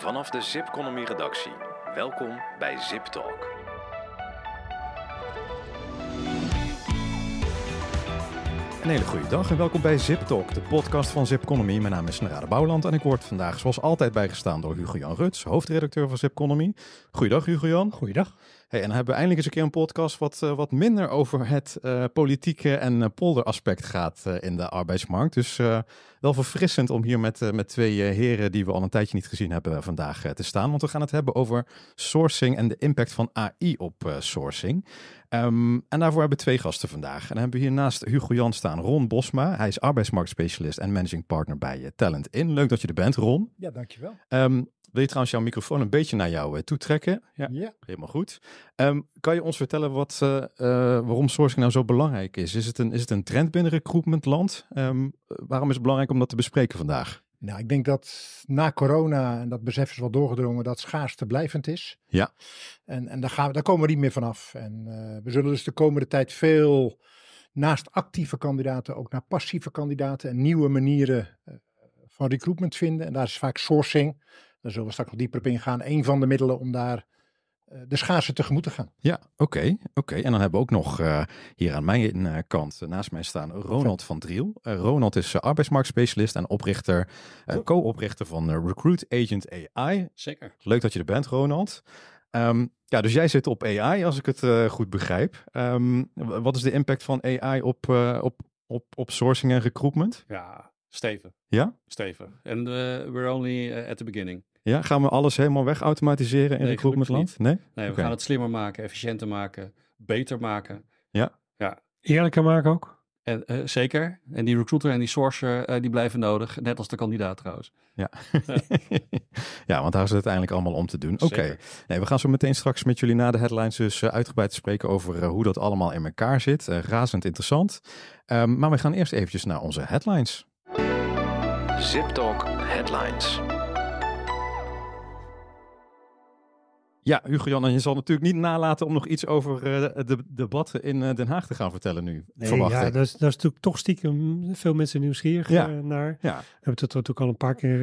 Vanaf de Zipconomy redactie. Welkom bij Zip Talk. Een hele goede dag en welkom bij Zip Talk, de podcast van Zipconomy. Mijn naam is de Bouwland en ik word vandaag zoals altijd bijgestaan door Hugo-Jan Ruts, hoofdredacteur van Zipconomy. Goeiedag Hugo-Jan. Goeiedag. Hey, en dan hebben we eindelijk eens een keer een podcast wat, eh, wat minder over het eh, politieke en eh, polderaspect gaat in de arbeidsmarkt. Dus wel verfrissend om hier met, met twee heren die we al een tijdje niet gezien hebben vandaag te staan. Want we gaan het hebben over sourcing en de impact van AI op sourcing. Ehm, en daarvoor hebben we twee gasten vandaag. En dan hebben we hier naast Hugo Jan staan, Ron Bosma. Hij is arbeidsmarktspecialist en managing partner bij Talent In. Leuk dat je er bent, Ron. Ja, dankjewel. Um, wil je trouwens jouw microfoon een beetje naar jou eh, toe trekken? Ja, ja. helemaal goed. Ehm, kan je ons vertellen wat, eh, eh, waarom sourcing nou zo belangrijk is? Is het een, is het een trend binnen recruitment land? Ehm, waarom is het belangrijk om dat te bespreken vandaag? Nou, ik denk dat na corona, en dat besef is wel doorgedrongen, dat schaarste blijvend is. Ja. En, en daar, gaan we, daar komen we niet meer vanaf. En we zullen dus de komende tijd veel, naast actieve kandidaten, ook naar passieve kandidaten en nieuwe manieren van recruitment vinden. En daar is vaak sourcing daar zullen we straks nog dieper op ingaan. Een van de middelen om daar eh, de schaarste tegemoet te gaan. Ja, oké. oké. En dan hebben we ook nog eh, hier aan mijn eh, kant, naast mij staan, Ronald van Driel. Ronald is arbeidsmarktspecialist en oprichter, co-oprichter van Recruit Agent AI. Zeker. Leuk dat je er bent, Ronald. Ehm, ja, dus jij zit op AI, als ik het goed begrijp. Ehm, wat is de impact van AI op, op, op, op sourcing en recruitment? Ja, Steven. Ja? Steven. En we're only at the beginning. Ja, gaan we alles helemaal wegautomatiseren in nee, recruitmentland? Nee? Nee, we gaan het slimmer maken, efficiënter maken, beter maken. Ja. ja. Eerlijker maken ook? En, eh, zeker. En die recruiter en die sourcer, eh, die blijven nodig. Net als de kandidaat trouwens. Ja, ja want daar is het uiteindelijk allemaal om te doen. Oké, nee, we gaan zo meteen straks met jullie na de headlines dus eh, uitgebreid spreken over hoe dat allemaal in elkaar zit. razend interessant. Ehm, maar we gaan eerst eventjes naar onze headlines. Zip Talk Headlines. Ja, Hugo-Jan, en je zal natuurlijk niet nalaten om nog iets over uh, de debatten in eh, Den Haag te gaan vertellen nu. Nee, ja, daar is, is natuurlijk toch stiekem veel mensen nieuwsgierig ja. Eh, naar. Ja. We hebben het er natuurlijk al een paar keer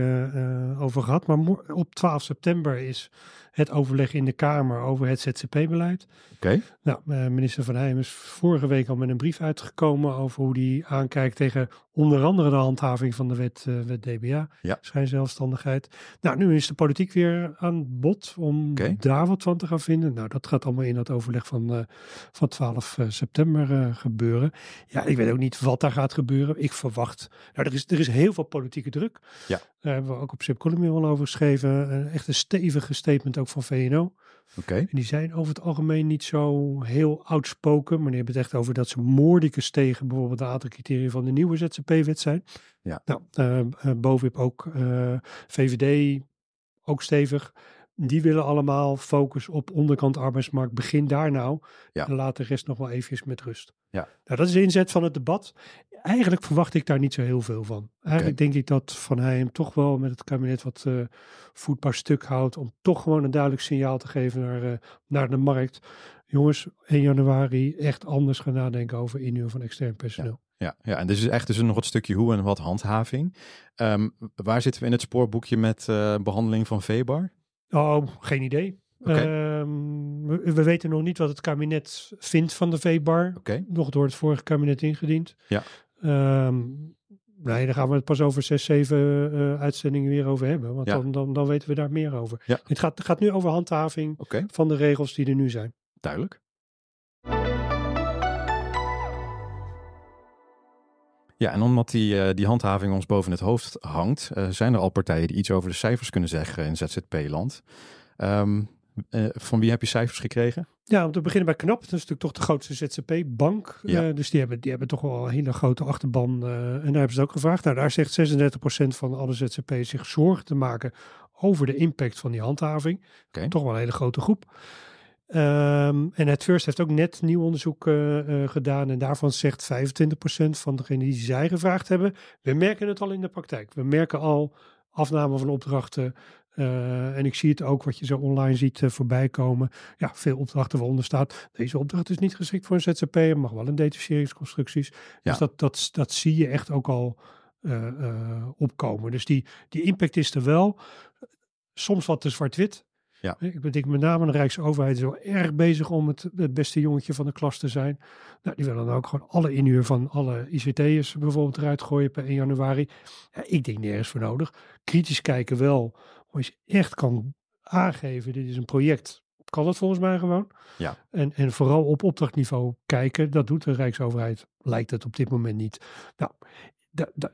over gehad. Maar op 12 september is het overleg in de Kamer over het ZCP-beleid. Oké. Okay. Nou, eh, minister Van Heijm is vorige week al met een brief uitgekomen over hoe die aankijkt tegen onder andere de handhaving van de wet, eh, wet DBA, ja. schijnzelfstandigheid. Nou, nu is de politiek weer aan bod om daar wat van te gaan vinden. Nou, dat gaat allemaal in dat overleg van, eh, van 12 september gebeuren. Ja, ik weet ook niet wat daar gaat gebeuren. Ik verwacht, nou, er is, er is heel veel politieke druk. Ja. Daar hebben we ook op Sip Column al over geschreven. echt een stevige statement ook van VNO. En die zijn over het algemeen niet zo heel outspoken. Maar die hebben het echt over dat ze moordicus tegen bijvoorbeeld de aantal criteria van de nieuwe ZCP-wet zijn. Ja. Nou, uh, BOVIP ook, eh, VVD ook stevig die willen allemaal focus op onderkant arbeidsmarkt. Begin daar nou. Ja. En laat de rest nog wel even met rust. Ja. Nou, dat is de inzet van het debat. Eigenlijk verwacht ik daar niet zo heel veel van. Eigenlijk denk ik dat Van toch wel met het kabinet wat eh, voetbaar stuk houdt. Om toch gewoon een duidelijk signaal te geven naar, eh, naar de markt. Jongens, 1 januari echt anders gaan nadenken over inhuur van extern personeel. Ja. Ja, en dus is echt dus nog het stukje hoe en wat handhaving. Ehm, waar zitten we in het spoorboekje met eh, behandeling van VEBAR? Oh, geen idee. Ehm, we, weten nog niet wat het kabinet vindt van de v Okay. Nog door het vorige kabinet ingediend. Ja. Um, nee, daar gaan we het pas over zes, zeven eh, uitzendingen weer over hebben. Want dan, dan, dan, weten we daar meer over. Ja. Het gaat, gaat nu over handhaving van de regels die er nu zijn. Duidelijk. Ja, en omdat die, eh, die handhaving ons boven het hoofd hangt, eh, zijn er al partijen die iets over de cijfers kunnen zeggen in ZZP-land. Ehm, eh, van wie heb je cijfers gekregen? Ja, om te beginnen bij Knap. Dat is natuurlijk toch de grootste ZZP-bank. Ja. dus die hebben, die hebben toch wel een hele grote achterban. en daar hebben ze ook gevraagd. Nou, daar zegt 36% van alle ZZP's zich zorgen te maken over de impact van die handhaving. Okay. Toch wel een hele grote groep. Um, en het First heeft ook net nieuw onderzoek eh, eh, gedaan en daarvan zegt 25% van degenen die zij gevraagd hebben, we merken het al in de praktijk. We merken al afname van opdrachten. Eh, en ik zie het ook wat je zo online ziet voorbij komen. Ja, veel opdrachten waaronder staat. Deze opdracht is niet geschikt voor een ZZP'er, mag wel een detacheringsconstructies. Dus ja. Dus dat, dat, dat zie je echt ook al opkomen. Dus die, die impact is er wel soms wat te zwart-wit. Ja. Ik denk met name de Rijksoverheid is wel erg bezig om het, het beste jongetje van de klas te zijn. Nou, die willen dan ook gewoon alle inhuur van alle ICT'ers bijvoorbeeld eruit gooien per 1 januari. Ja, ik denk nergens voor nodig. Kritisch kijken wel, als je echt kan aangeven, dit is een project, kan dat volgens mij gewoon. Ja. En, en vooral op opdrachtniveau kijken, dat doet de Rijksoverheid, lijkt het op dit moment niet. Nou,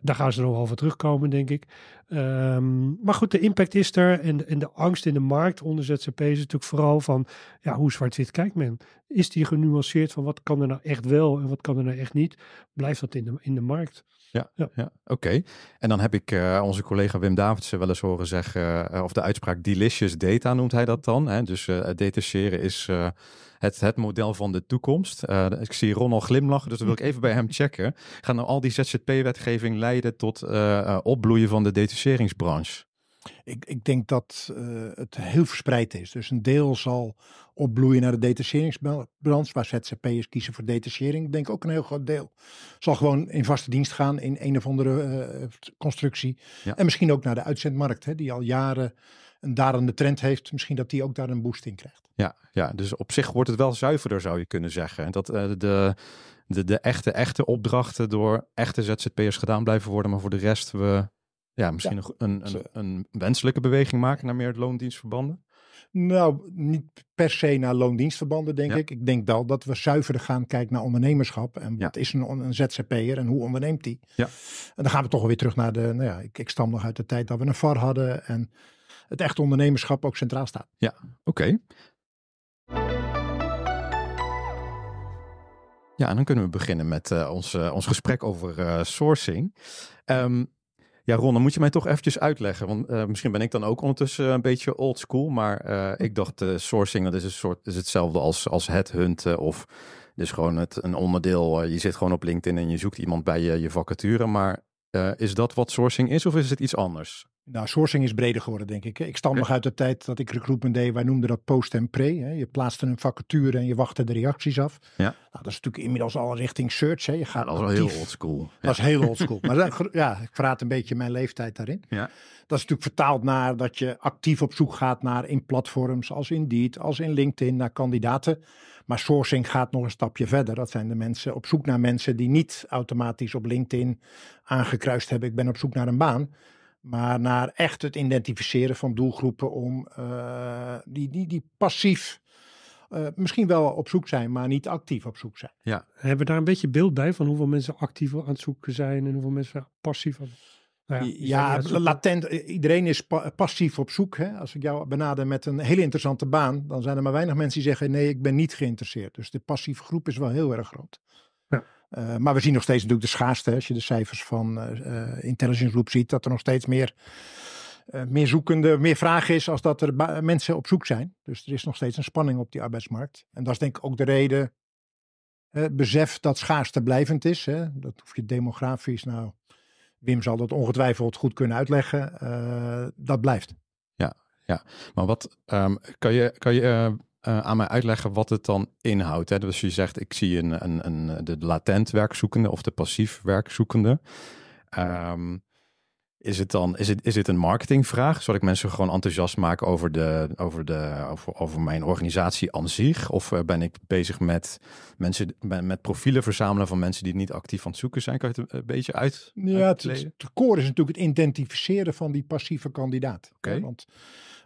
daar gaan ze nog wel terugkomen, denk ik. Ehm, maar goed, de impact is er. En, en de angst in de markt onder ZZP is natuurlijk vooral van... ja, hoe zwart-wit kijkt men? Is die genuanceerd van wat kan er nou echt wel en wat kan er nou echt niet? Blijft dat in de, in de markt? Ja, ja. ja. oké. En dan heb ik eh, onze collega Wim Davidsen wel eens horen zeggen, eh, of de uitspraak delicious data noemt hij dat dan. Hè? Dus uh, detacheren is het, het model van de toekomst. ik zie Ronald glimlachen, dus dat wil ik even bij hem checken. Gaan nou al die ZZP-wetgeving leiden tot opbloeien van de detacheringsbranche? Ik, ik denk dat eh, het heel verspreid is. Dus een deel zal opbloeien naar de detacheringsbalans, waar ZZP'ers kiezen voor detachering. Ik denk ook een heel groot deel zal gewoon in vaste dienst gaan in een of andere eh, constructie. En misschien ook naar de uitzendmarkt, hè, die al jaren een darende trend heeft. Misschien dat die ook daar een boost in krijgt. Ja, ja dus op zich wordt het wel zuiverder, zou je kunnen zeggen. Dat eh, de, de, de echte, echte opdrachten door echte ZZP'ers gedaan blijven worden, maar voor de rest we ja, misschien nog Een, een, een, wenselijke beweging maken naar meer loondienstverbanden? Nou, niet per se naar loondienstverbanden, denk ik. Ik denk wel dat we zuiver gaan kijken naar ondernemerschap. En wat is een, een ZZP'er en hoe onderneemt die? Ja. En dan gaan we toch weer terug naar de... Nou ja, ik, ik stam nog uit de tijd dat we een VAR hadden. En het echt ondernemerschap ook centraal staat. Ja, oké. Ja, en dan kunnen we beginnen met uh, ons, eh, ons gesprek over eh, sourcing. Um, ja, Ron, dan moet je mij toch eventjes uitleggen. Want eh, misschien ben ik dan ook ondertussen een beetje old school. Maar eh, ik dacht, eh, sourcing dat is, een soort, is hetzelfde als, als headhunten of dus gewoon het, een onderdeel. je zit gewoon op LinkedIn en je zoekt iemand bij je, je vacature. Maar is dat wat sourcing is of is het iets anders? Nou, sourcing is breder geworden, denk ik. Ik stam nog uit de tijd dat ik recruitment deed. Wij noemden dat post en pre. Hè. Je plaatste een vacature en je wachtte de reacties af. Ja. Nou, dat is natuurlijk inmiddels al richting search. Hè. Je gaat dat is heel old school. Dat is heel old school. maar ja, ik verraad een beetje mijn leeftijd daarin. Ja. Dat is natuurlijk vertaald naar dat je actief op zoek gaat naar in platforms als Indeed, als in LinkedIn, naar kandidaten. Maar sourcing gaat nog een stapje verder. Dat zijn de mensen op zoek naar mensen die niet automatisch op LinkedIn aangekruist hebben. Ik ben op zoek naar een baan. Maar naar echt het identificeren van doelgroepen om eh, die, die, die passief eh, misschien wel op zoek zijn, maar niet actief op zoek zijn. Ja. Hebben we daar een beetje beeld bij van hoeveel mensen actief aan het zoeken zijn en hoeveel mensen passief aan nou ja, ja latent. Eh, iedereen is passief op zoek. Hè? Als ik jou benader met een hele interessante baan, dan zijn er maar weinig mensen die zeggen: nee, ik ben niet geïnteresseerd. Dus de passieve groep is wel heel erg groot. Eh, maar we zien nog steeds natuurlijk de schaarste. Als je de cijfers van eh, eh, Intelligence Group ziet, dat er nog steeds meer, meer zoekende, meer vraag is als dat er mensen op zoek zijn. Dus er is nog steeds een spanning op die arbeidsmarkt. En dat is denk ik ook de reden, besef dat schaarste blijvend is. Hè. Dat hoef je demografisch, nou, Wim zal dat ongetwijfeld goed kunnen uitleggen. dat blijft. Ja, ja. maar wat ehm, kan je, kan je eh, aan mij uitleggen wat het dan inhoudt. Hè? Dus je zegt, ik zie een, een, een, de latent werkzoekende of de passief werkzoekende. Ehm, is het dan is het, is het een marketingvraag? Zal ik mensen gewoon enthousiast maken over, de, over, de, over, over mijn organisatie aan zich? Of eh, ben ik bezig met, mensen, met profielen verzamelen van mensen die niet actief aan het zoeken zijn? Kan je het een beetje uit? Ja, het, het, core is natuurlijk het identificeren van die passieve kandidaat. Oké. want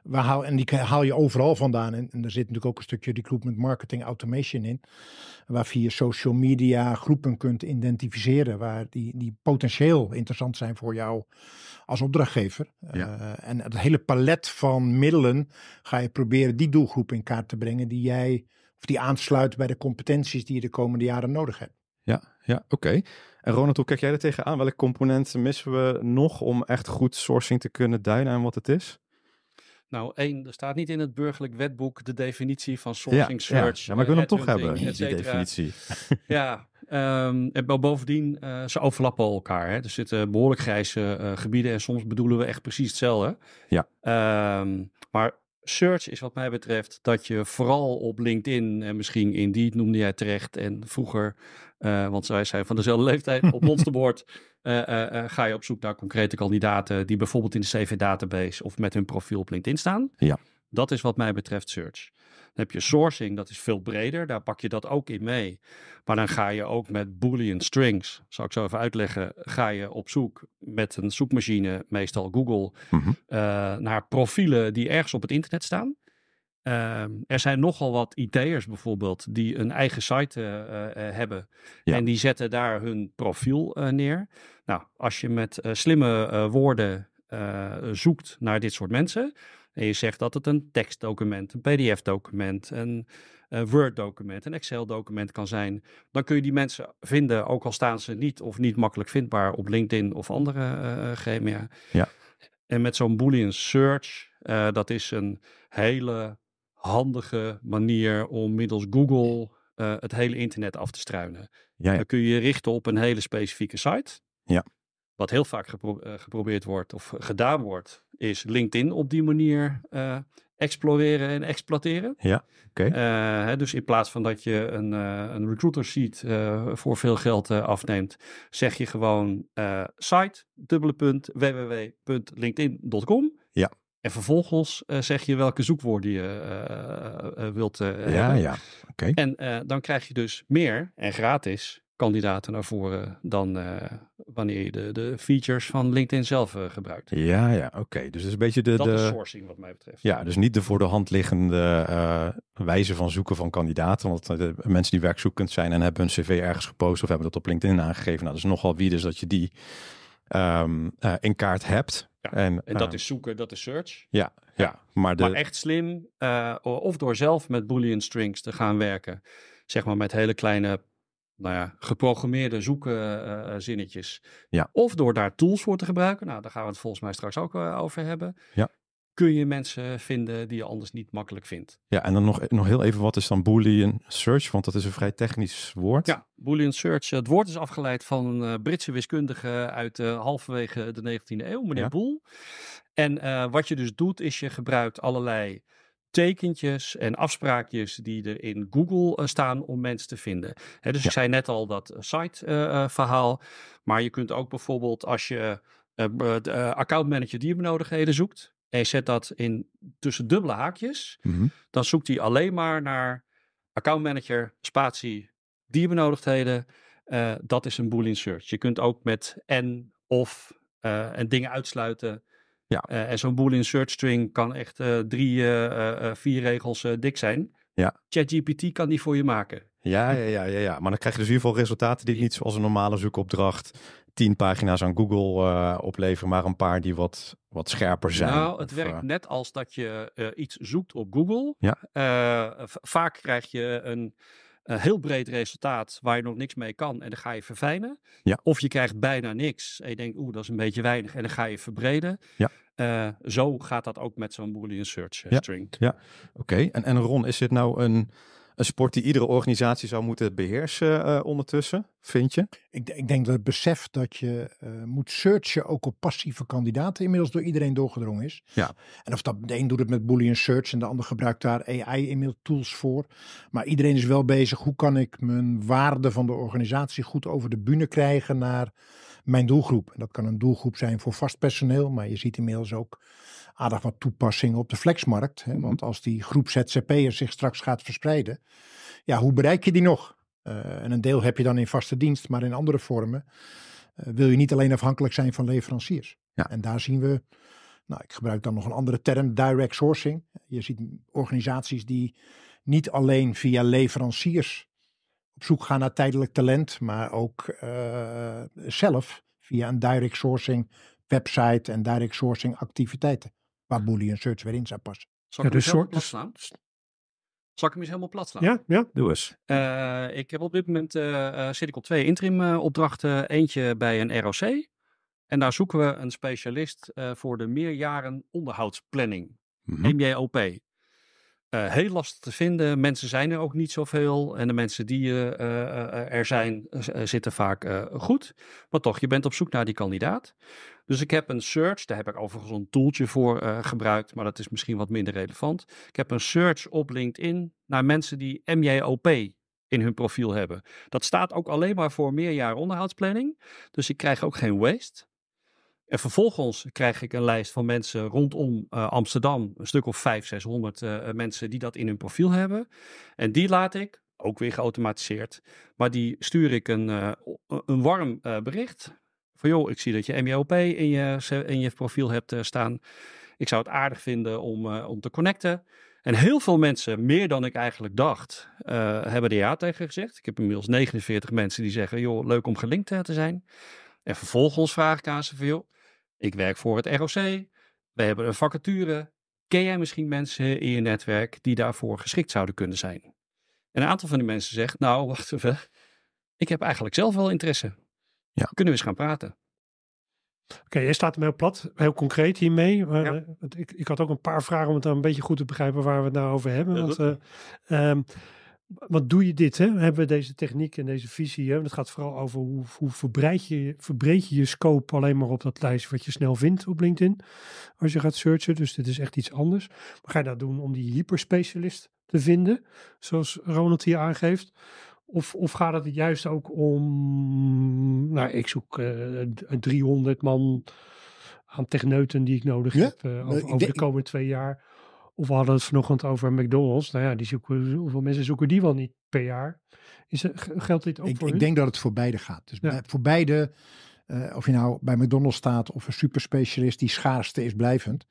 we haal, en die haal je overal vandaan. En, er zit natuurlijk ook een stukje recruitment marketing automation in. Waar via social media groepen kunt identificeren. Waar die, die potentieel interessant zijn voor jou als opdrachtgever. Eh, en het hele palet van middelen ga je proberen die doelgroep in kaart te brengen. Die jij, of die aansluit bij de competenties die je de komende jaren nodig hebt. Ja, ja oké. En Ronald, hoe kijk jij er tegenaan? Welke componenten missen we nog om echt goed sourcing te kunnen duiden aan wat het is? Nou, één, er staat niet in het burgerlijk wetboek de definitie van sourcing search. Ja, maar ik wil eh, hem toch hebben, die definitie. ja, ehm, en bovendien, eh, ze overlappen elkaar. Hè? Er zitten behoorlijk grijze eh, gebieden en soms bedoelen we echt precies hetzelfde. Ja. Ehm, maar search is wat mij betreft dat je vooral op LinkedIn en misschien Indeed noemde jij terecht en vroeger eh, want zij zijn van dezelfde leeftijd op monsterboard. Eh, eh, ga je op zoek naar concrete kandidaten die bijvoorbeeld in de CV-database of met hun profiel op LinkedIn staan. Ja. Dat is wat mij betreft search. Dan heb je sourcing, dat is veel breder. Daar pak je dat ook in mee. Maar dan ga je ook met boolean strings, zal ik zo even uitleggen, ga je op zoek met een zoekmachine, meestal Google, mhm. naar profielen die ergens op het internet staan. Ehm, er zijn nogal wat IT'ers bijvoorbeeld die een eigen site eh, eh, eh, hebben en die zetten daar hun profiel neer. Nou, als je met slimme woorden zoekt naar dit soort mensen en je zegt dat het een tekstdocument, een PDF-document, een Word-document, een Excel-document kan zijn, dan kun je die mensen vinden, ook al staan ze niet of niet makkelijk vindbaar op LinkedIn of andere gremia. Ja. En met zo'n Boolean search, dat is een hele handige manier om middels Google eh, het hele internet af te struinen. Ja, Dan kun je je richten op een hele specifieke site. Ja. Wat heel vaak eh, geprobeerd wordt of eh, gedaan wordt, is LinkedIn op die manier uh, exploreren en exploiteren. Ja, oké. dus in plaats van dat je een, een recruiter sheet voor veel geld afneemt, zeg je gewoon site, dubbele punt, Ja. En vervolgens eh, zeg je welke zoekwoorden je eh, eh, wilt hebben. Ja, ja. oké. En dan krijg je dus meer en gratis kandidaten naar voren dan wanneer je de, de features van LinkedIn zelf gebruikt. Ja, ja, oké. Dus dat is een beetje de... Dat de... is sourcing wat mij betreft. Ja, dus niet de voor de hand liggende wijze van zoeken van kandidaten. Want mensen die werkzoekend zijn en hebben hun cv ergens gepost of hebben dat op LinkedIn aangegeven. Nou, dat is nogal wie dus dat je die Ehm, eh, in kaart hebt. en, dat eh, is zoeken, dat is search. Ja, ja. maar, de... echt slim, eh, of door zelf met boolean strings te gaan werken. Zeg maar met hele kleine, nou ja, geprogrammeerde zoekzinnetjes. Ja. Of door daar tools voor te gebruiken. Nou, daar gaan we het volgens mij straks ook over hebben. Ja kun je mensen vinden die je anders niet makkelijk vindt. Ja, en dan nog, nog heel even, wat is dan Boolean Search? Want dat is een vrij technisch woord. Ja, Boolean Search. Het woord is afgeleid van een eh, Britse wiskundige uit eh, halverwege de 19e eeuw, meneer ja. Boel. En eh, wat je dus doet, is je gebruikt allerlei tekentjes en afspraakjes die er in Google staan om mensen te vinden. dus ik zei net al dat site-verhaal. maar je kunt ook bijvoorbeeld als je uh, de, uh, accountmanager die je zoekt en je zet dat in tussen dubbele haakjes, mhm. dan zoekt hij alleen maar naar accountmanager, spatie, dierbenodigdheden. Eh, dat is een Boolean search. Je kunt ook met en, of eh, en dingen uitsluiten. Ja. Eh, en zo'n Boolean search string kan echt drie, vier regels dik zijn. Ja. ChatGPT kan die voor je maken. Ja, ja, ja, ja, ja. Maar dan krijg je dus in ieder geval resultaten die niet zoals een normale zoekopdracht tien pagina's aan Google eh, opleveren, maar een paar die wat, wat scherper zijn. Nou, het werkt eh, net als dat je eh, iets zoekt op Google. Ja. vaak krijg je een heel breed resultaat waar je nog niks mee kan en dan ga je verfijnen. Ja. Of je krijgt bijna niks en je denkt, oeh, dat is een beetje weinig en dan ga je verbreden. Ja. zo gaat dat ook met zo'n Boolean search uh, ja. string. Ja, oké. En, en Ron, is dit nou een een sport die iedere organisatie zou moeten beheersen eh, ondertussen, vind je? Ik, ik, denk dat het besef dat je eh, moet searchen ook op passieve kandidaten inmiddels door iedereen doorgedrongen is. Ja. En of dat de een doet het met Boolean Search en de ander gebruikt daar AI inmiddels tools voor. Maar iedereen is wel bezig, hoe kan ik mijn waarde van de organisatie goed over de bühne krijgen naar mijn doelgroep. En dat kan een doelgroep zijn voor vast personeel, maar je ziet inmiddels ook aardig wat toepassingen op de flexmarkt. Hè? Mhm. Want als die groep ZZP'ers zich straks gaat verspreiden, ja, hoe bereik je die nog? Eh, en een deel heb je dan in vaste dienst, maar in andere vormen eh, wil je niet alleen afhankelijk zijn van leveranciers. Ja. En daar zien we, nou, ik gebruik dan nog een andere term, direct sourcing. Je ziet organisaties die niet alleen via leveranciers op zoek gaan naar tijdelijk talent, maar ook eh, zelf via een direct sourcing website en direct sourcing activiteiten. Waar Boolean Search weer in zou passen. Zal ik ja, dus soort, slaan? Zal ik hem eens helemaal plat slaan? Ja, ja doe eens. Eh, ik heb op dit moment uh, zit ik op twee interim opdrachten. Eentje bij een ROC. En daar zoeken we een specialist voor de meerjaren onderhoudsplanning. Mm -hmm. MJOP. Eh, heel lastig te vinden. Mensen zijn er ook niet zoveel. En de mensen die eh, eh, er zijn, zitten vaak goed. Maar toch, je bent op zoek naar die kandidaat. Dus ik heb een search, daar heb ik overigens een toeltje voor gebruikt, maar dat is misschien wat minder relevant. Ik heb een search op LinkedIn naar mensen die MJOP in hun profiel hebben. Dat staat ook alleen maar voor meerjaar onderhoudsplanning. Dus ik krijg ook geen waste. En vervolgens krijg ik een lijst van mensen rondom eh, Amsterdam, een stuk of 500, 600 eh, eh, mensen die dat in hun profiel hebben. En die laat ik, ook weer geautomatiseerd, maar die stuur ik een, een warm bericht. Van joh, ik zie dat je MJOP in je, in je profiel hebt staan. Ik zou het aardig vinden om, om te connecten. En heel veel mensen, meer dan ik eigenlijk dacht, hebben er ja tegen gezegd. Ik heb inmiddels 49 mensen die zeggen, joh, leuk om gelinkt te zijn. En vervolgens vraag ik aan ze van, joh, ik werk voor het ROC. We hebben een vacature. Ken jij misschien mensen in je netwerk die daarvoor geschikt zouden kunnen zijn? En een aantal van die mensen zegt, nou, wacht even. Ik heb eigenlijk zelf wel interesse. Ja. Kunnen we eens gaan praten? Oké, okay, je staat hem heel plat, heel concreet hiermee. Maar, ik, ik, had ook een paar vragen om het dan een beetje goed te begrijpen waar we het nou over hebben. Ja, want, uh, wat doe je dit, hè? hebben we deze techniek en deze visie. Hè? het gaat vooral over hoe, hoe je, verbreed je je scope alleen maar op dat lijstje wat je snel vindt op LinkedIn. Als je gaat searchen, dus dit is echt iets anders. Maar ga je dat doen om die hyperspecialist te vinden, zoals Ronald hier aangeeft? Of, of gaat het juist ook om, nou ik zoek 300 eh, man aan techneuten die ik nodig heb eh, over, de komende twee jaar. Of we hadden het vanochtend over McDonald's. Nou ja, die zoeken, hoeveel mensen zoeken die wel niet per jaar? Is, geldt dit ook ik, voor Ik denk dat het voor beide gaat. Dus voor beide, eh, of je nou bij McDonald's staat of een superspecialist, die schaarste is blijvend.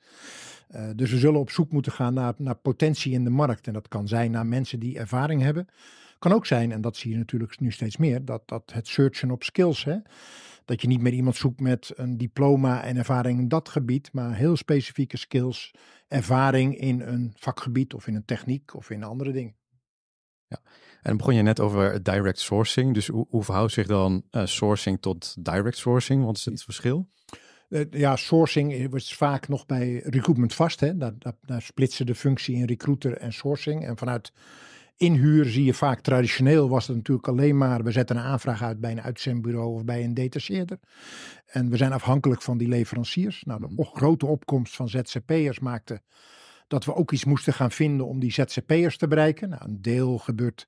Eh, dus we zullen op zoek moeten gaan naar, naar potentie in de markt. En dat kan zijn naar mensen die ervaring hebben. Kan ook zijn, en dat zie je natuurlijk nu steeds meer, dat, dat het searchen op skills. Hè, dat je niet meer iemand zoekt met een diploma en ervaring in dat gebied, maar heel specifieke skills, ervaring in een vakgebied of in een techniek of in andere dingen. Ja. En dan begon je net over direct sourcing. Dus hoe, hoe verhoudt zich dan eh, sourcing tot direct sourcing? Wat is het verschil? Eh, ja, sourcing is vaak nog bij recruitment vast. Hè? Daar, daar, daar splitsen de functie in recruiter en sourcing. En vanuit inhuur zie je vaak traditioneel was het natuurlijk alleen maar we zetten een aanvraag uit bij een uitzendbureau of bij een detacheerder. En we zijn afhankelijk van die leveranciers. Nou, de mhm. grote opkomst van ZZP'ers maakte dat we ook iets moesten gaan vinden om die ZZP'ers te bereiken. Nou, een deel gebeurt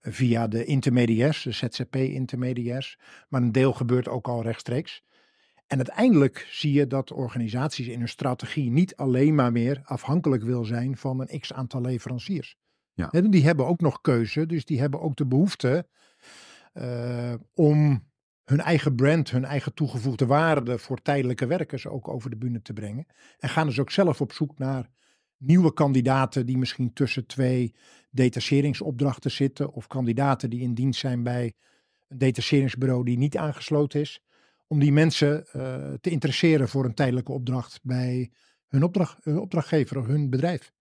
eh, via de intermediairs, de ZZP-intermediairs, maar een deel gebeurt ook al rechtstreeks. En uiteindelijk zie je dat organisaties in hun strategie niet alleen maar meer afhankelijk wil zijn van een x aantal leveranciers. Ja. En die hebben ook nog keuze, dus die hebben ook de behoefte eh, om hun eigen brand, hun eigen toegevoegde waarde voor tijdelijke werkers ook over de bühne te brengen. En gaan dus ook zelf op zoek naar nieuwe kandidaten die misschien tussen twee detacheringsopdrachten zitten of kandidaten die in dienst zijn bij een detacheringsbureau die niet aangesloten is, om die mensen eh, te interesseren voor een tijdelijke opdracht bij hun, opdracht, eh, hun opdrachtgever of hun bedrijf.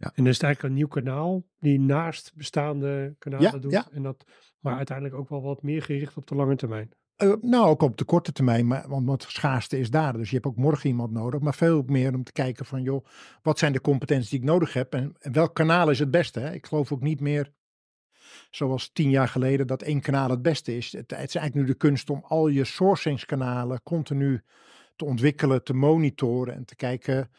Ja. En dan is eigenlijk een nieuw kanaal die naast bestaande kanalen doet. En dat, maar uiteindelijk ook wel wat meer gericht op de lange termijn. Eh, nou, ook op de korte termijn, maar, want het schaarste is daar. Dus je hebt ook morgen iemand nodig, maar veel meer om te kijken van, joh, wat zijn de competenties die ik nodig heb en, welk kanaal is het beste? Hè? Ik geloof ook niet meer, zoals tien jaar geleden, dat één kanaal het beste is. Het, het is eigenlijk nu de kunst om al je sourcingskanalen continu te ontwikkelen, te monitoren en te kijken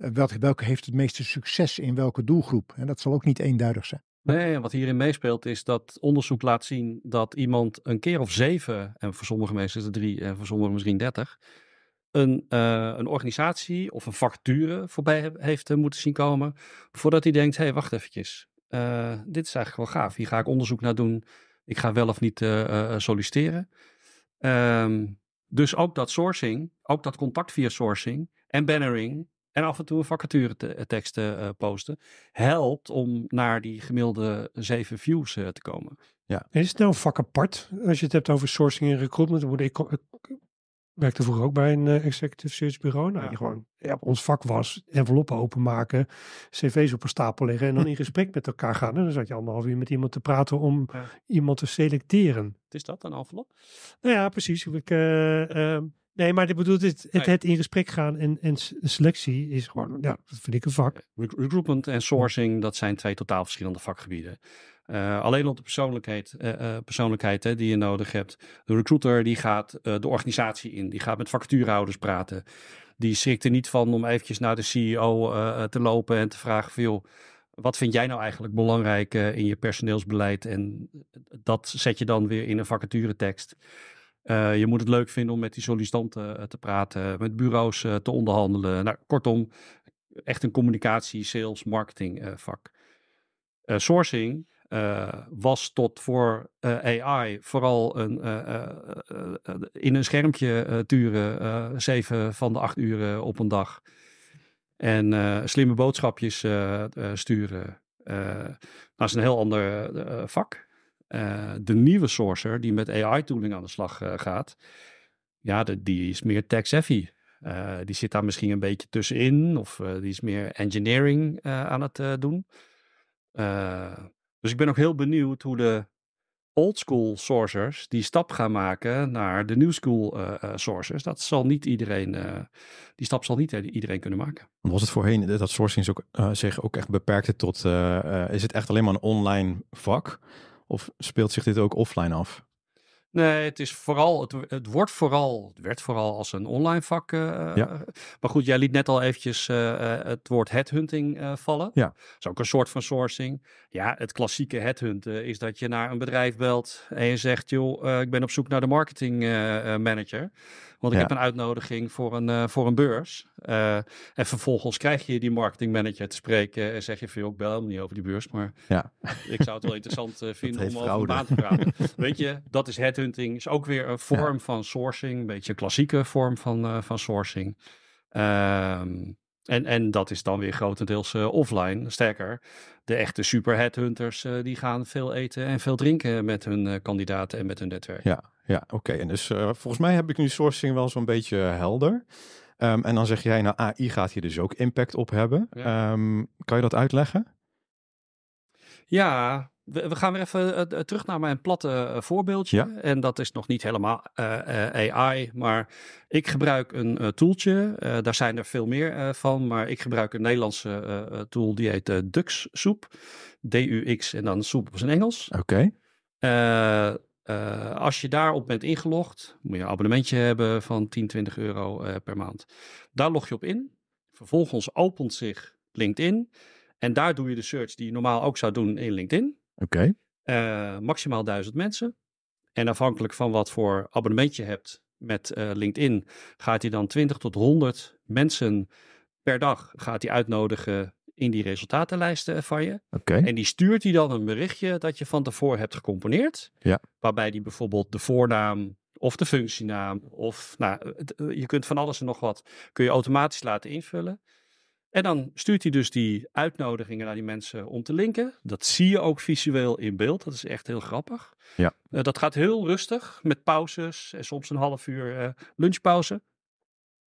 eh, welke heeft het meeste succes in welke doelgroep? En dat zal ook niet eenduidig zijn. Nee, wat hierin meespeelt is dat onderzoek laat zien dat iemand een keer of zeven, en voor sommige mensen is het drie, en voor sommigen misschien dertig, een, eh, een organisatie of een vacature voorbij heeft eh, moeten zien komen, voordat hij denkt, hé, hey, wacht eventjes, dit is eigenlijk wel gaaf, hier ga ik onderzoek naar doen, ik ga wel of niet solliciteren. Ehm, dus ook dat sourcing, ook dat contact via sourcing en bannering en af en toe vacature eh, teksten eh, posten, helpt om naar die gemiddelde eh, zeven views te komen. Ja. Is het nou een vak apart? Als je het hebt over sourcing en recruitment, dan ik, ik werkte vroeger ook bij een executive search bureau. Nou, ja. gewoon, ja, ons vak was enveloppen openmaken, cv's op een stapel leggen en dan in gesprek met elkaar gaan. En dan zat je anderhalf uur met iemand te praten om iemand te selecteren. is dat, een envelop? Nou ja, precies. Ik, ehm, Nee, maar dit bedoelt het, het, het, in gesprek gaan en, en selectie is gewoon, ja, dat vind ik een vak. Recruitment en sourcing, dat zijn twee totaal verschillende vakgebieden. Eh, alleen op de persoonlijkheid, eh, eh, persoonlijkheid hè, die je nodig hebt. De recruiter die gaat de organisatie in, die gaat met factuurhouders praten. Die schrikt er niet van om eventjes naar de CEO te lopen en te vragen van wat vind jij nou eigenlijk belangrijk in je personeelsbeleid? En dat zet je dan weer in een vacature tekst. Eh, je moet het leuk vinden om met die sollicitanten eh, te praten, met bureaus eh, te onderhandelen. Nou, kortom, echt een communicatie, sales, marketing vak. sourcing was tot voor AI vooral een, in een schermpje turen, zeven van de acht uren op een dag. En slimme boodschapjes sturen. dat nou, is een heel ander vak. Eh, de nieuwe sourcer die met AI-tooling aan de slag eh, gaat, ja, die is meer tech-savvy. Eh, die zit daar misschien een beetje tussenin of die is meer engineering aan het doen. dus ik ben ook heel benieuwd hoe de old-school sourcers die stap gaan maken naar de new school sourcers. Dat zal niet iedereen, die stap zal niet iedereen kunnen maken. Was het voorheen dat sourcing ook, zich ook echt beperkte tot, is het echt alleen maar een online vak? Of speelt zich dit ook offline af? Nee, het is vooral, het, wordt vooral, het werd vooral als een online vak. Eh, ja. Eh, maar goed, jij liet net al eventjes eh, het woord headhunting vallen. Ja. Dat is ook een soort van sourcing. Ja, het klassieke headhunten is dat je naar een bedrijf belt en je zegt, joh, ik ben op zoek naar de marketing manager. Want ik heb een uitnodiging voor een, eh, voor een beurs. Eh, en vervolgens krijg je die marketingmanager te spreken en zeg je van, ook bel helemaal niet over die beurs, maar ja. ik zou het wel interessant eh, vinden om over een baan te praten. Weet je, dat is headhunting, is ook weer een vorm van sourcing, een beetje een klassieke vorm van, van sourcing. Ehm, en, en dat is dan weer grotendeels offline. Sterker, de echte super headhunters die gaan veel eten en veel drinken met hun kandidaten en met hun netwerk. Ja, ja, oké. En dus eh, volgens mij heb ik nu sourcing wel zo'n beetje eh, helder. Ehm, en dan zeg jij, nou AI gaat hier dus ook impact op hebben. Ehm, kan je dat uitleggen? Ja, we, gaan weer even eh, terug naar mijn platte voorbeeldje. Ja? En dat is nog niet helemaal AI, maar ik gebruik een toeltje. daar zijn er veel meer van, maar ik gebruik een Nederlandse tool die heet Dux Soep. D-U-X en dan soep op in Engels. Oké. Eh, als je daarop bent ingelogd, moet je een abonnementje hebben van 10, 20 euro eh, per maand. Daar log je op in. Vervolgens opent zich LinkedIn. En daar doe je de search die je normaal ook zou doen in LinkedIn. Oké. Eh, maximaal 1000 mensen. En afhankelijk van wat voor abonnement je hebt met LinkedIn, gaat hij dan 20 tot 100 mensen per dag gaat hij uitnodigen in die resultatenlijsten van je. Oké. En die stuurt hij dan een berichtje dat je van tevoren hebt gecomponeerd. Ja. Waarbij die bijvoorbeeld de voornaam of de functienaam of nou, eh, je kunt van alles en nog wat kun je automatisch laten invullen. En dan stuurt hij dus die uitnodigingen naar die mensen om te linken. Dat zie je ook visueel in beeld. Dat is echt heel grappig. Ja. Eh, dat gaat heel rustig met pauzes en soms een half uur eh, lunchpauze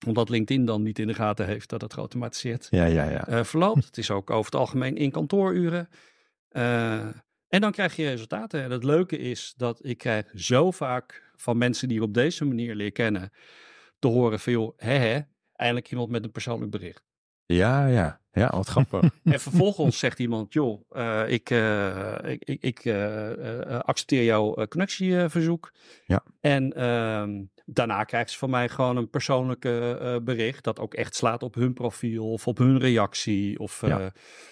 omdat LinkedIn dan niet in de gaten heeft dat het geautomatiseerd ja, ja, ja. Eh, verloopt. het is ook over het algemeen in kantooruren. Eh, en dan krijg je resultaten. En het leuke is dat ik krijg zo vaak van mensen die ik op deze manier leer kennen, te horen veel, joh, hè, hè, eindelijk iemand met een persoonlijk bericht. Ja, ja. Ja, wat grappig. en vervolgens zegt iemand, joh, eh, ik, ik, ik, accepteer jouw connectieverzoek. Ja. En ehm, Daarna krijgt ze van mij gewoon een persoonlijke eh, bericht dat ook echt slaat op hun profiel of op hun reactie. Of, eh,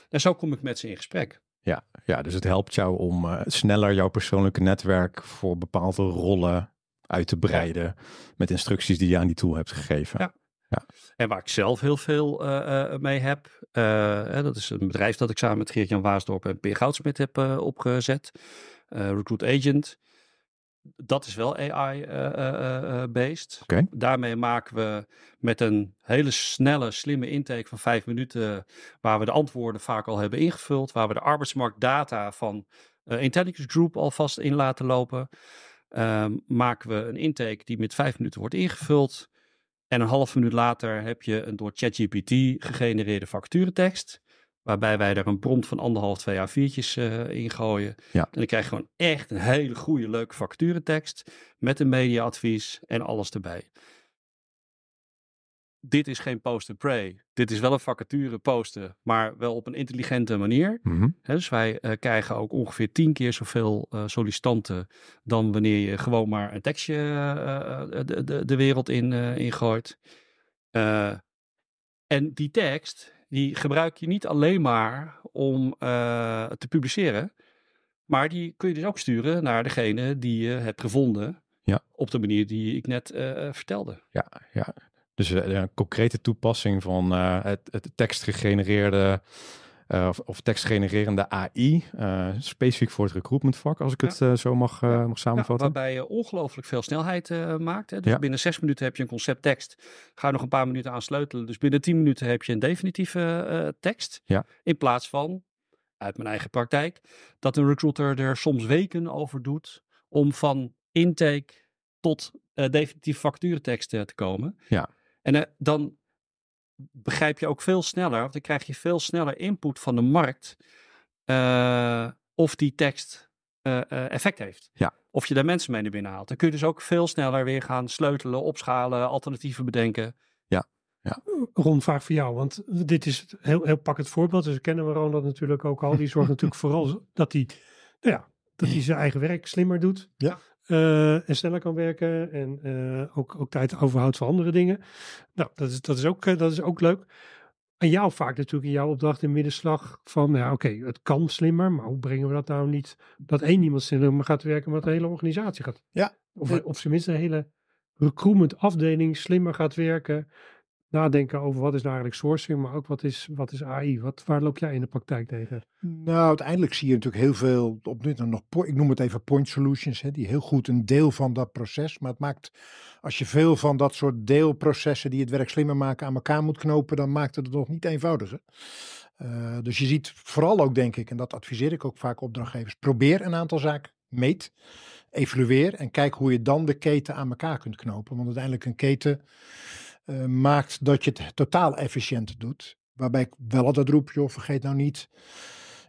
En zo kom ik met ze in gesprek. Ja, ja dus het helpt jou om eh, sneller jouw persoonlijke netwerk voor bepaalde rollen uit te breiden met instructies die je aan die tool hebt gegeven. Ja. Ja. En waar ik zelf heel veel mee heb, dat is een bedrijf dat ik samen met Geert-Jan Waasdorp en Peer Goudsmit heb opgezet, Recruit Agent dat is wel AI-based. Eh, eh, eh, Daarmee maken we met een hele snelle, slimme intake van vijf minuten, waar we de antwoorden vaak al hebben ingevuld, waar we de arbeidsmarktdata van uh, Intelligence Group alvast in laten lopen, ehm, maken we een intake die met vijf minuten wordt ingevuld. En een half minuut later heb je een door ChatGPT gegenereerde vacaturetekst. Waarbij wij daar een prompt van anderhalf, twee jaar viertjes uh, in gooien. Ja. En dan krijg je gewoon echt een hele goede, leuke facturentekst. Met een mediaadvies en alles erbij. Dit is geen post and pray. Dit is wel een vacature posten, maar wel op een intelligente manier. Mhm. dus wij eh, krijgen ook ongeveer tien keer zoveel eh, sollicitanten dan wanneer je gewoon maar een tekstje de, de, de, wereld in, in gooit. en die tekst die gebruik je niet alleen maar om eh, te publiceren. Maar die kun je dus ook sturen naar degene die je hebt gevonden. Ja. Op de manier die ik net eh, vertelde. Ja, ja. Dus eh, een concrete toepassing van het, het tekstgegenereerde eh, of, of, tekstgenererende AI, eh, specifiek voor het recruitment vak, als ik het eh, zo mag, mag samenvatten. waarbij je ongelooflijk veel snelheid maakt. Hè? Dus binnen zes minuten heb je een concepttekst. Ga nog een paar minuten aansleutelen. Dus binnen tien minuten heb je een definitieve tekst. In plaats van, uit mijn eigen praktijk, dat een recruiter er soms weken over doet om van intake tot definitieve facturenteksten te komen. Ja. En dan begrijp je ook veel sneller, of dan krijg je veel sneller input van de markt eh, of die tekst eh, eh, effect heeft. Ja. Of je daar mensen mee naar binnen haalt. Dan kun je dus ook veel sneller weer gaan sleutelen, opschalen, alternatieven bedenken. Ja. Ja. Ron, vraag voor jou, want dit is een heel, heel pakkend voorbeeld. Dus kennen we Ron dat natuurlijk ook al. Die zorgt natuurlijk vooral dat hij, nou ja, dat hij zijn eigen werk slimmer doet. Ja. Eh, en sneller kan werken en eh, ook, ook tijd overhoudt voor andere dingen. Nou, dat is, dat is, ook, eh, dat is ook leuk. En jou vaak natuurlijk in jouw opdracht in middenslag van, ja oké, het kan slimmer, maar hoe brengen we dat nou niet, dat één iemand slimmer gaat werken, maar dat de hele organisatie gaat. Ja. Of, of tenminste de hele recruitment afdeling slimmer gaat werken nadenken over wat is nou eigenlijk sourcing, maar ook wat is, wat is AI? Wat, waar loop jij in de praktijk tegen? Nou, uiteindelijk zie je natuurlijk heel veel, op dit nog, ik noem het even point solutions, hè, die heel goed een deel van dat proces, maar het maakt, als je veel van dat soort deelprocessen die het werk slimmer maken aan elkaar moet knopen, dan maakt het het nog niet eenvoudiger. Eh, dus je ziet vooral ook, denk ik, en dat adviseer ik ook vaak opdrachtgevers, probeer een aantal zaken, meet, evalueer en kijk hoe je dan de keten aan elkaar kunt knopen. Want uiteindelijk een keten eh, maakt dat je het totaal efficiënt doet. Waarbij ik wel altijd roep, vergeet nou niet,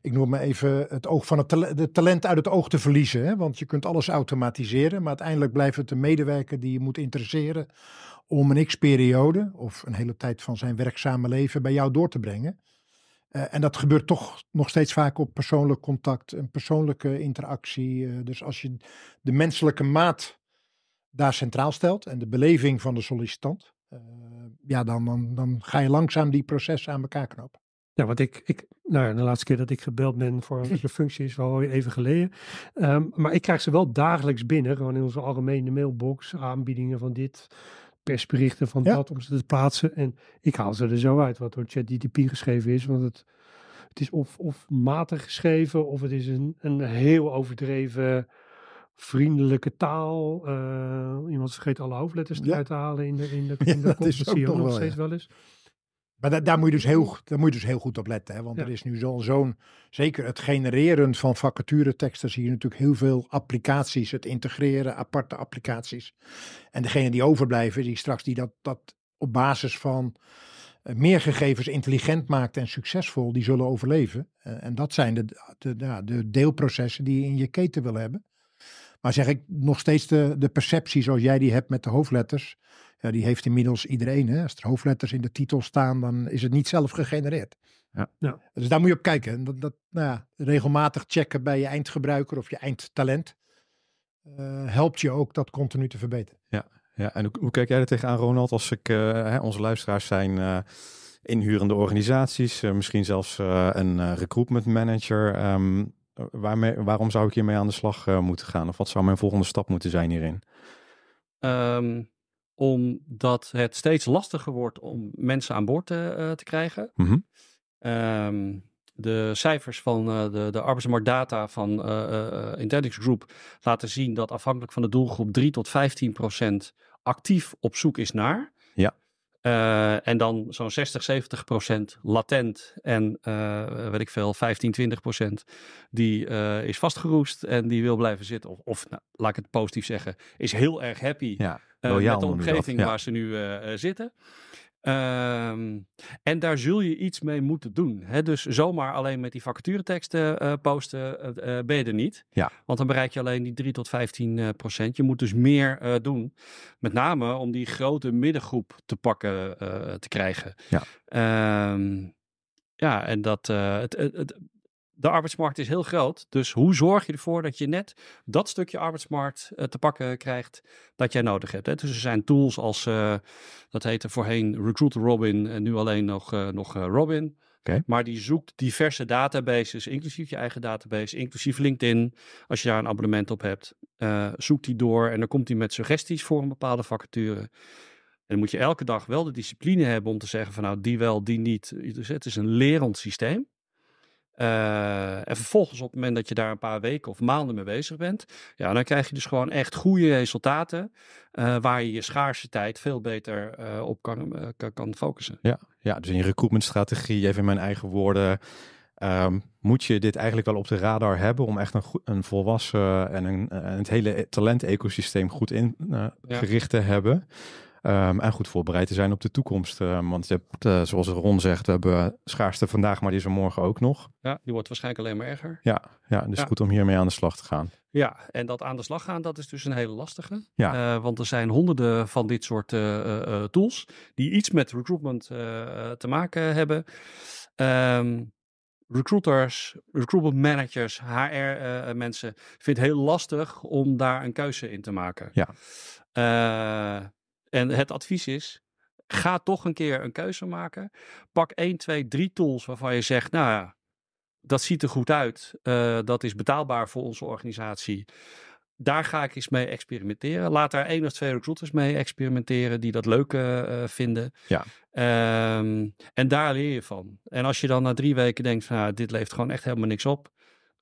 ik noem maar even, het oog van het de talent uit het oog te verliezen. Hè? Want je kunt alles automatiseren, maar uiteindelijk blijft het de medewerker die je moet interesseren om een x-periode of een hele tijd van zijn werkzame leven bij jou door te brengen. Eh, en dat gebeurt toch nog steeds vaak op persoonlijk contact, een persoonlijke interactie. Eh, dus als je de menselijke maat daar centraal stelt en de beleving van de sollicitant, eh, ja, dan, dan, dan ga je langzaam die processen aan elkaar knopen. Ja, want ik, ik, nou, de laatste keer dat ik gebeld ben voor de functie is wel even geleden. Ehm, maar ik krijg ze wel dagelijks binnen, gewoon in onze algemene mailbox, aanbiedingen van dit, persberichten van dat, om ze te plaatsen. En ik haal ze er zo uit, wat door ChatGTP geschreven is, want het, het is of, of matig geschreven, of het is een, een heel overdreven vriendelijke taal. Eh, iemand vergeet alle hoofdletters eruit te halen in de, in de, in de dat is ook nog, wel, steeds wel eens. Maar daar, moet je dus heel, daar moet je dus heel goed op letten. Hè? Want er is nu zo'n, zo zeker het genereren van vacatureteksten zie je natuurlijk heel veel applicaties. Het integreren, aparte applicaties. En degene die overblijven, die straks die dat, dat op basis van eh, meer gegevens intelligent maakt en succesvol, die zullen overleven. Eh, en dat zijn de, de, de, deelprocessen die je in je keten wil hebben. Maar zeg ik nog steeds de, de perceptie zoals jij die hebt met de hoofdletters. Ja, die heeft inmiddels iedereen. Hè? Als er hoofdletters in de titel staan, dan is het niet zelf gegenereerd. Ja. ja. Dus daar moet je op kijken. Dat, dat, nou ja, regelmatig checken bij je eindgebruiker of je eindtalent. Eh, helpt je ook dat continu te verbeteren. Ja, ja. en hoe, hoe kijk jij er tegenaan, Ronald? Als ik, eh, hè, onze luisteraars zijn uh, inhurende organisaties, misschien zelfs een recruitment manager. Um, eh, waarmee, waarom zou ik hiermee aan de slag eh, moeten gaan? Of wat zou mijn volgende stap moeten zijn hierin? Um, omdat het steeds lastiger wordt om mensen aan boord te, eh, te krijgen. Mhm. Ehm, de cijfers van uh, de, de arbeidsmarktdata van uh, Intelligence Group laten zien dat afhankelijk van de doelgroep 3 tot 15 procent actief op zoek is naar. Ja. Eh, en dan zo'n 60, 70 procent latent. En eh, weet ik veel, 15, 20 procent die eh, is vastgeroest en die wil blijven zitten. Of, of nou, laat ik het positief zeggen, is heel erg happy met de omgeving waar ze nu zitten. Ehm, en daar zul je iets mee moeten doen. Hè? Dus zomaar alleen met die vacatureteksten uh, posten eh, eh, ben je er niet. Want dan bereik je alleen die 3 tot 15 procent. Je moet dus meer doen. Met name om die grote middengroep te pakken te krijgen. Ja. Ehm, ja, en dat, het, de arbeidsmarkt is heel groot. Dus hoe zorg je ervoor dat je net dat stukje arbeidsmarkt eh, te pakken krijgt dat jij nodig hebt? Hè? Dus er zijn tools als, eh, dat heette voorheen Recruiter Robin en nu alleen nog, eh, nog Robin. Okay. Maar die zoekt diverse databases, inclusief je eigen database, inclusief LinkedIn, als je daar een abonnement op hebt. zoekt die door en dan komt hij met suggesties voor een bepaalde vacature. En dan moet je elke dag wel de discipline hebben om te zeggen van nou die wel, die niet. Dus het is een lerend systeem. Eh, en vervolgens op het moment dat je daar een paar weken of maanden mee bezig bent, ja, dan krijg je dus gewoon echt goede resultaten eh, waar je je schaarse tijd veel beter eh, op kan, kan focussen. Ja, ja, dus in je recruitmentstrategie, even in mijn eigen woorden, ehm, moet je dit eigenlijk wel op de radar hebben om echt een, een volwassen en een, het hele talentecosysteem ecosysteem goed in gericht te hebben. Ehm, en goed voorbereid te zijn op de toekomst. Ehm, want je hebt, eh, zoals Ron zegt, we hebben schaarste vandaag, maar die is er morgen ook nog. Ja, die wordt waarschijnlijk alleen maar erger. Ja, ja dus goed om hiermee aan de slag te gaan. Ja, en dat aan de slag gaan, dat is dus een hele lastige. Ja. Eh, want er zijn honderden van dit soort eh, tools die iets met recruitment te maken hebben. Ehm, recruiters, recruitment managers, HR-mensen vindt het heel lastig om daar een keuze in te maken. Ja. En het advies is, ga toch een keer een keuze maken. Pak 1, 2, 3 tools waarvan je zegt, nou ja, dat ziet er goed uit. Eh, dat is betaalbaar voor onze organisatie. Daar ga ik eens mee experimenteren. Laat daar één of twee recruiters mee experimenteren die dat leuk eh, eh, vinden. Ja. Ehm, en daar leer je van. En als je dan na drie weken denkt, nou, dit levert gewoon echt helemaal niks op.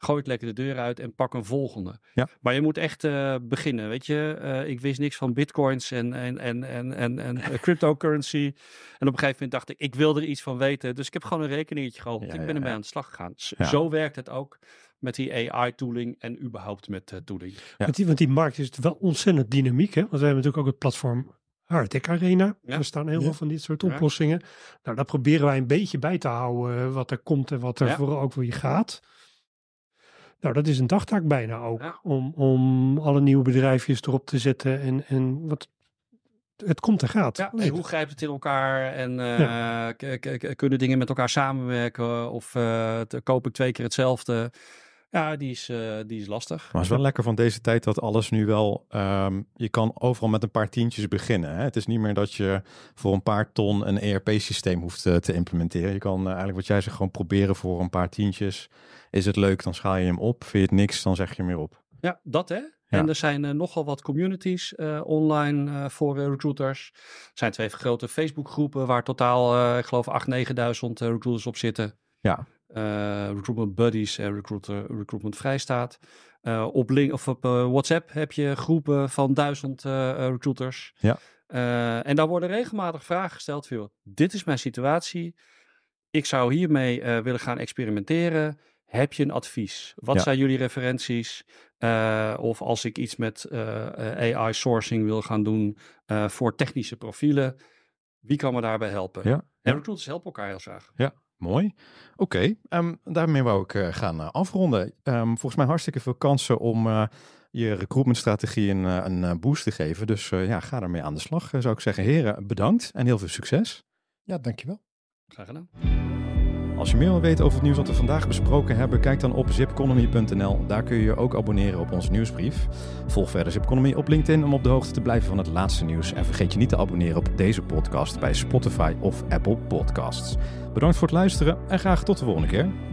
Gooi het lekker de deur uit en pak een volgende. Ja. Maar je moet echt eh, beginnen. Weet je, eh, ik wist niks van bitcoins en, en, en, en, en, eh, cryptocurrency. En op een gegeven moment dacht ik, ik wil er iets van weten. Dus ik heb gewoon een rekeningetje geholpen. ik ben ermee aan de slag gegaan. Zo werkt het ook met die AI-tooling en überhaupt met uh, tooling. Want die, want, die, markt is wel ontzettend dynamiek. Hè? Want we hebben natuurlijk ook het platform Hardtech Arena. Ja. Er staan heel veel van dit soort oplossingen. Nou, daar proberen wij een beetje bij te houden wat er komt en wat er vooral ook weer gaat. Nou, dat is een dagtaak bijna ook. Om, om alle nieuwe bedrijfjes erop te zetten. En, en wat, het komt en gaat. hoe grijpt het in elkaar? En eh, kunnen dingen met elkaar samenwerken? Of uh, koop ik twee keer hetzelfde? Ja, die is, eh, die is lastig. Maar het is wel lekker van deze tijd dat alles nu wel... Ehm, je kan overal met een paar tientjes beginnen. Hè? Het is niet meer dat je voor een paar ton een ERP-systeem hoeft eh, te implementeren. Je kan eh, eigenlijk wat jij zegt gewoon proberen voor een paar tientjes. Is het leuk, dan schaal je hem op. Vind je het niks, dan zeg je hem weer op. Ja, dat hè. En er zijn nogal wat communities online uh, voor recruiters. Er zijn twee grote Facebookgroepen waar totaal, ik geloof, 8.000, 9.000 recruiters op zitten. Ja, eh, recruitment buddies en eh, recruiter, recruitment vrijstaat. Eh, op, link, of op WhatsApp heb je groepen van duizend recruiters. Ja. en daar worden regelmatig vragen gesteld. Van, dit is mijn situatie. Ik zou hiermee willen gaan experimenteren. Heb je een advies? Wat zijn jullie referenties? of als ik iets met AI sourcing wil gaan doen voor technische profielen, wie kan me daarbij helpen? Ja. En recruiters helpen elkaar heel graag. Ja, Mooi. Oké, ehm, daarmee wou ik eh, gaan eh, afronden. Ehm, volgens mij hartstikke veel kansen om eh, je recruitmentstrategie een, een boost te geven. Dus ja, ga ermee aan de slag, zou ik zeggen. Heren, bedankt en heel veel succes. Ja, dankjewel. Graag gedaan. Als je meer wil weten over het nieuws wat we vandaag besproken hebben, kijk dan op zipconomy.nl. Daar kun je je ook abonneren op onze nieuwsbrief. Volg verder Zipconomy op LinkedIn om op de hoogte te blijven van het laatste nieuws. En vergeet je niet te abonneren op deze podcast bij Spotify of Apple Podcasts. Bedankt voor het luisteren en graag tot de volgende keer.